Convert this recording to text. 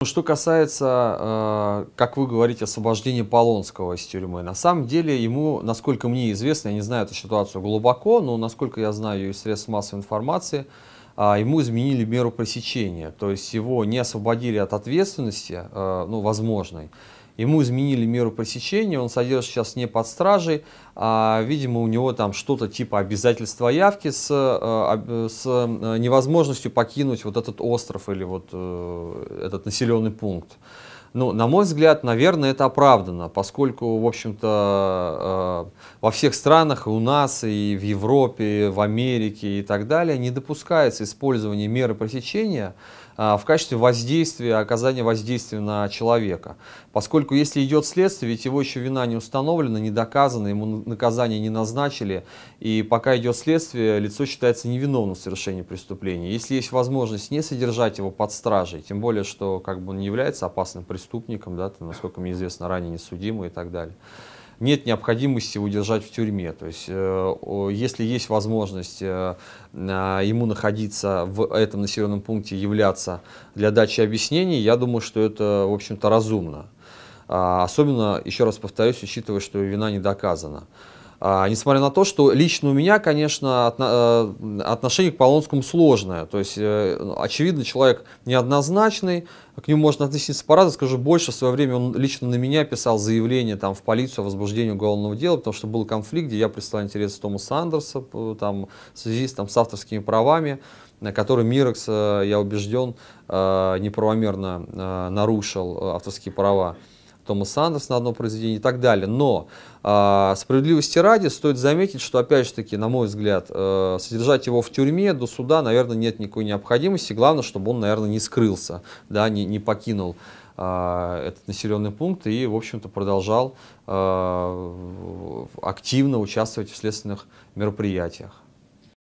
Ну, что касается, э, как вы говорите, освобождения Полонского из тюрьмы, на самом деле ему, насколько мне известно, я не знаю эту ситуацию глубоко, но насколько я знаю из средств массовой информации, э, ему изменили меру пресечения, то есть его не освободили от ответственности, э, ну, возможной, Ему изменили меру пресечения, он содержится сейчас не под стражей, а, видимо, у него там что-то типа обязательства явки с, э, с э, невозможностью покинуть вот этот остров или вот э, этот населенный пункт. Ну, на мой взгляд, наверное, это оправдано, поскольку, в общем-то, э, во всех странах, и у нас, и в Европе, и в Америке и так далее, не допускается использование меры пресечения э, в качестве воздействия, оказания воздействия на человека. Поскольку если идет следствие, ведь его еще вина не установлена, не доказана, ему наказание не назначили, и пока идет следствие, лицо считается невиновным в совершении преступления. Если есть возможность не содержать его под стражей, тем более, что как бы он не является опасным преступлением, преступником, да, там, насколько мне известно, ранее не судимый и так далее. Нет необходимости удержать в тюрьме. То есть, э, если есть возможность э, э, ему находиться в этом населенном пункте, являться для дачи объяснений, я думаю, что это, в общем-то, разумно. А, особенно, еще раз повторюсь, учитывая, что вина не доказана. А, несмотря на то, что лично у меня, конечно, отно, э, отношение к Полонскому сложное. То есть, э, очевидно, человек неоднозначный, к нему можно относиться по-разному. Скажу больше, в свое время он лично на меня писал заявление там, в полицию о возбуждении уголовного дела, потому что был конфликт, где я представлял интересы Томаса Андерса там, в связи там, с авторскими правами на который Мирекс, э, я убежден, неправомерно нарушил авторские права. Томас Сандерс на одно произведение и так далее. Но э, справедливости ради стоит заметить, что, опять же таки, на мой взгляд, э, содержать его в тюрьме до суда, наверное, нет никакой необходимости. Главное, чтобы он, наверное, не скрылся, да, не, не покинул а, этот населенный пункт и, в общем-то, продолжал э, активно участвовать в следственных мероприятиях.